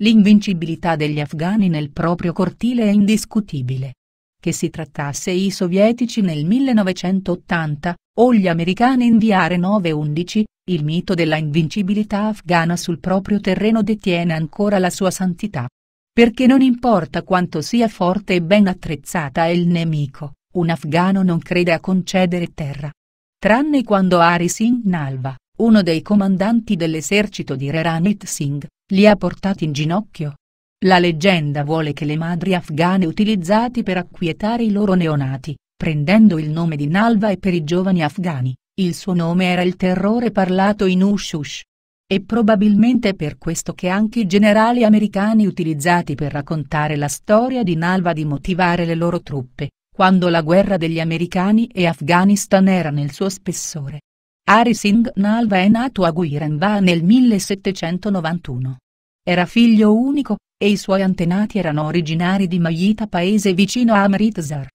L'invincibilità degli afghani nel proprio cortile è indiscutibile. Che si trattasse i sovietici nel 1980, o gli americani in Viare 9-11, il mito della invincibilità afghana sul proprio terreno detiene ancora la sua santità. Perché non importa quanto sia forte e ben attrezzata il nemico, un afghano non crede a concedere terra. Tranne quando Ari Singh Nalva, uno dei comandanti dell'esercito di Reranit Singh, li ha portati in ginocchio. La leggenda vuole che le madri afghane utilizzati per acquietare i loro neonati, prendendo il nome di Nalva e per i giovani afghani, il suo nome era il terrore parlato in Ushush. E probabilmente è per questo che anche i generali americani utilizzati per raccontare la storia di Nalva di motivare le loro truppe, quando la guerra degli americani e Afghanistan era nel suo spessore, Ari Singh Nalva è nato a Guiramba nel 1791. Era figlio unico, e i suoi antenati erano originari di Mayita paese vicino a Amritsar.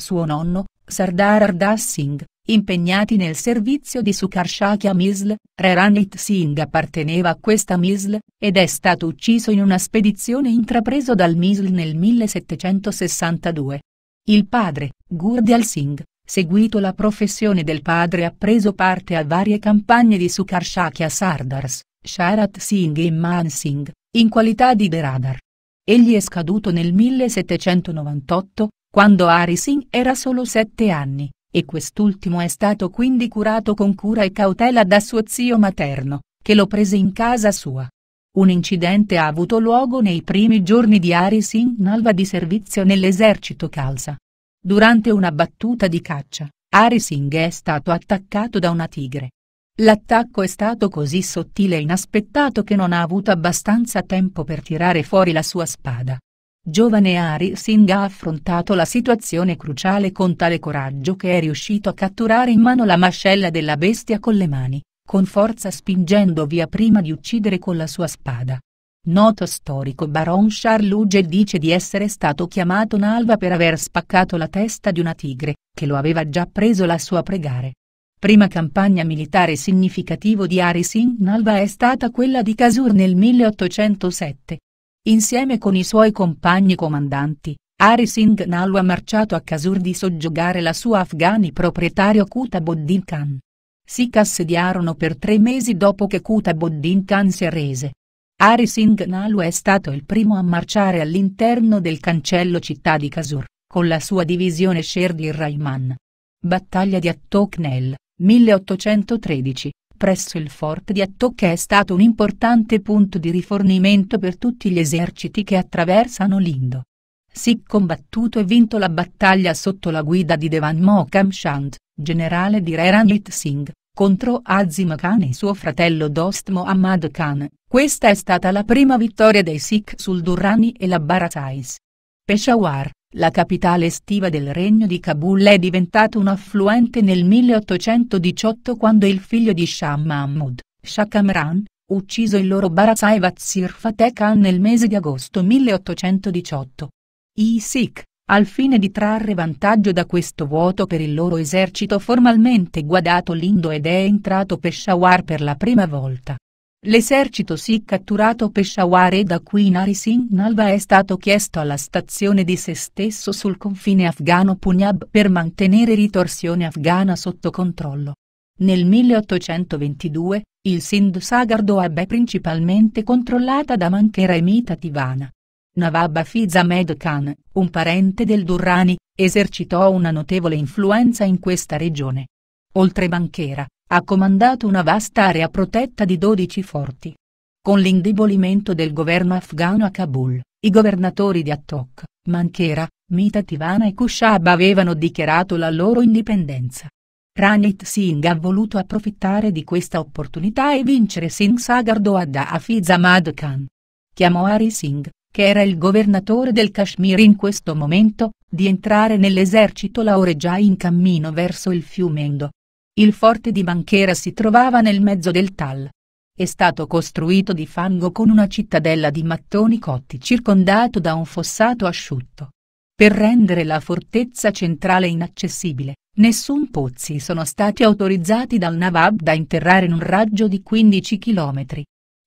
Suo nonno, Sardar Ardas Singh, impegnati nel servizio di Sukarshakya Misl, Reranit Singh apparteneva a questa Misl, ed è stato ucciso in una spedizione intrapresa dal Misl nel 1762. Il padre, Gurdial Singh, seguito la professione del padre ha preso parte a varie campagne di Sukarshakya Sardars, Sharat Singh e Man Singh, in qualità di Deradar. Egli è scaduto nel 1798, quando Ari Singh era solo sette anni, e quest'ultimo è stato quindi curato con cura e cautela da suo zio materno, che lo prese in casa sua. Un incidente ha avuto luogo nei primi giorni di Ari Singh Nalva di servizio nell'esercito Khalsa, Durante una battuta di caccia, Ari Singh è stato attaccato da una tigre. L'attacco è stato così sottile e inaspettato che non ha avuto abbastanza tempo per tirare fuori la sua spada. Giovane Ari Singh ha affrontato la situazione cruciale con tale coraggio che è riuscito a catturare in mano la mascella della bestia con le mani, con forza spingendo via prima di uccidere con la sua spada. Noto storico Baron Charles Luge dice di essere stato chiamato Nalva per aver spaccato la testa di una tigre, che lo aveva già preso la sua pregare. Prima campagna militare significativa di Hari Singh Nalva è stata quella di Kasur nel 1807. Insieme con i suoi compagni comandanti, Hari Singh Nalva ha marciato a Kasur di soggiogare la sua afghani proprietario Kutabuddin Khan. Si cassediarono per tre mesi dopo che Kutabuddin Khan si arrese Ari Singh Nalu è stato il primo a marciare all'interno del cancello città di Kasur, con la sua divisione Sherdir Raiman. Battaglia di Attok nel 1813, presso il fort di Attok è stato un importante punto di rifornimento per tutti gli eserciti che attraversano l'Indo. Si combattuto e vinto la battaglia sotto la guida di Devan Mokam Shand, generale di Reranjit Singh, contro Azim Khan e suo fratello Dost Mohammad Khan, questa è stata la prima vittoria dei Sikh sul Durrani e la Barazais. Peshawar, la capitale estiva del regno di Kabul è diventato un affluente nel 1818 quando il figlio di Shah Mahmud, Shah Kamran, ucciso il loro Barazai Vatsir Fateh Khan nel mese di agosto 1818. I Sikh, al fine di trarre vantaggio da questo vuoto per il loro esercito formalmente guadato l'Indo ed è entrato Peshawar per la prima volta. L'esercito si è catturato Peshawar e da cui Nari Singh Nalva è stato chiesto alla stazione di se stesso sul confine afghano Punjab per mantenere ritorsione afghana sotto controllo. Nel 1822, il Sindh Sagar Doab è principalmente controllata da Manchera e Mita Tivana. Nawab Hafiz Ahmed Khan, un parente del Durrani, esercitò una notevole influenza in questa regione oltre oltrebanchiera, ha comandato una vasta area protetta di 12 forti. Con l'indebolimento del governo afghano a Kabul, i governatori di Attok, Manchera, Mita Tivana e Kushab avevano dichiarato la loro indipendenza. Ranit Singh ha voluto approfittare di questa opportunità e vincere Singh Sagar Doadda a Ahmad Khan. Chiamò Ari Singh, che era il governatore del Kashmir in questo momento, di entrare nell'esercito laureggia in cammino verso il fiume Endo. Il forte di Banchera si trovava nel mezzo del Tal. È stato costruito di fango con una cittadella di mattoni cotti circondato da un fossato asciutto. Per rendere la fortezza centrale inaccessibile, nessun pozzi sono stati autorizzati dal Navab da interrare in un raggio di 15 km.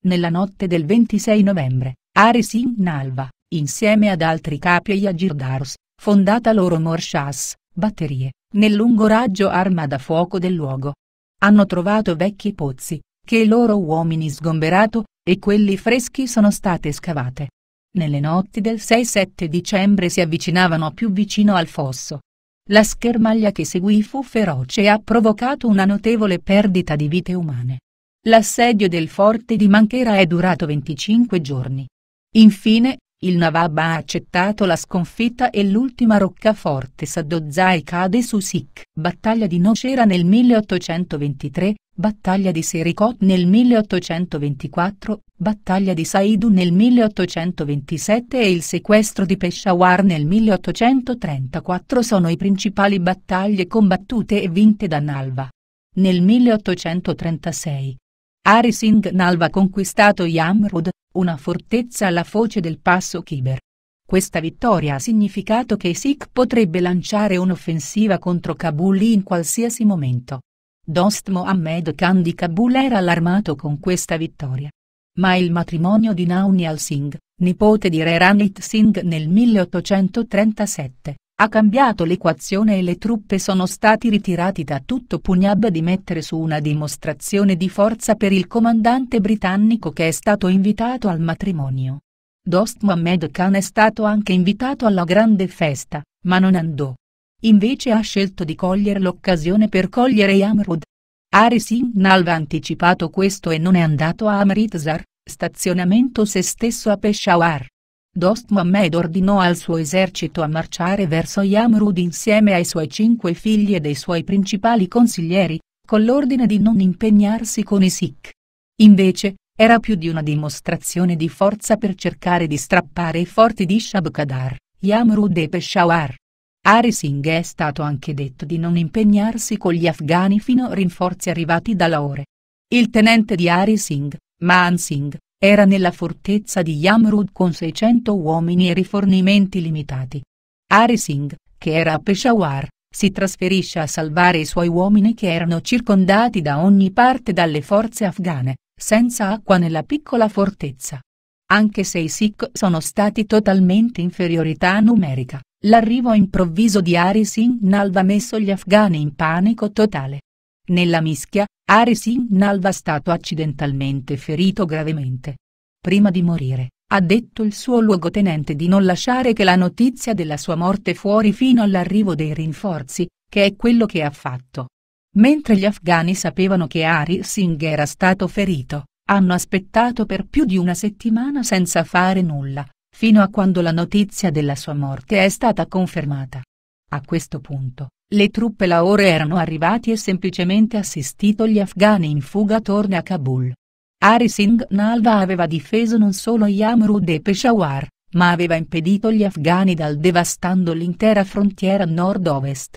Nella notte del 26 novembre, Ari Singh Nalva, insieme ad altri capi e a Girdars, fondata loro Morshas, batterie, nel lungo raggio arma da fuoco del luogo. Hanno trovato vecchi pozzi, che i loro uomini sgomberato, e quelli freschi sono state scavate. Nelle notti del 6-7 dicembre si avvicinavano più vicino al fosso. La schermaglia che seguì fu feroce e ha provocato una notevole perdita di vite umane. L'assedio del forte di Manchera è durato 25 giorni. Infine, il Nawab ha accettato la sconfitta e l'ultima roccaforte Sadozai cade su Sikh. Battaglia di Nocera nel 1823, Battaglia di Sericot nel 1824, Battaglia di Saidu nel 1827 e il sequestro di Peshawar nel 1834 sono i principali battaglie combattute e vinte da Nalva. Nel 1836. Ari Singh Nalva ha conquistato Yamrud, una fortezza alla foce del passo Kiber. Questa vittoria ha significato che i Sikh potrebbe lanciare un'offensiva contro Kabul in qualsiasi momento. Dost Mohammed Khan di Kabul era allarmato con questa vittoria. Ma il matrimonio di Naunial Singh, nipote di Reranit Singh nel 1837, ha cambiato l'equazione e le truppe sono stati ritirati da tutto Punjab di mettere su una dimostrazione di forza per il comandante britannico che è stato invitato al matrimonio. Dost Mohammed Khan è stato anche invitato alla grande festa, ma non andò. Invece ha scelto di cogliere l'occasione per cogliere Yamrud. Hari Singh Nalva ha anticipato questo e non è andato a Amritsar, stazionamento se stesso a Peshawar. Dost Mohammed ordinò al suo esercito a marciare verso Yamrud insieme ai suoi cinque figli e dei suoi principali consiglieri, con l'ordine di non impegnarsi con i Sikh. Invece, era più di una dimostrazione di forza per cercare di strappare i forti di Shabkadar, Yamrud e Peshawar. Hari Singh è stato anche detto di non impegnarsi con gli afghani fino a rinforzi arrivati da Lahore. Il tenente di Hari Singh, Man Singh, era nella fortezza di Yamrud con 600 uomini e rifornimenti limitati. Hari Singh, che era a Peshawar, si trasferisce a salvare i suoi uomini che erano circondati da ogni parte dalle forze afghane, senza acqua nella piccola fortezza. Anche se i Sikh sono stati totalmente inferiorità numerica, l'arrivo improvviso di Hari Singh Nalva ha messo gli afghani in panico totale. Nella mischia, Ari Nalva è stato accidentalmente ferito gravemente. Prima di morire, ha detto il suo luogotenente di non lasciare che la notizia della sua morte fuori fino all'arrivo dei rinforzi, che è quello che ha fatto. Mentre gli afghani sapevano che Ari Singh era stato ferito, hanno aspettato per più di una settimana senza fare nulla, fino a quando la notizia della sua morte è stata confermata. A questo punto, le truppe Lahore erano arrivati e semplicemente assistito gli afghani in fuga torna a Kabul. Hari Singh Nalva aveva difeso non solo Yamrud e Peshawar, ma aveva impedito gli afghani dal devastando l'intera frontiera nord-ovest.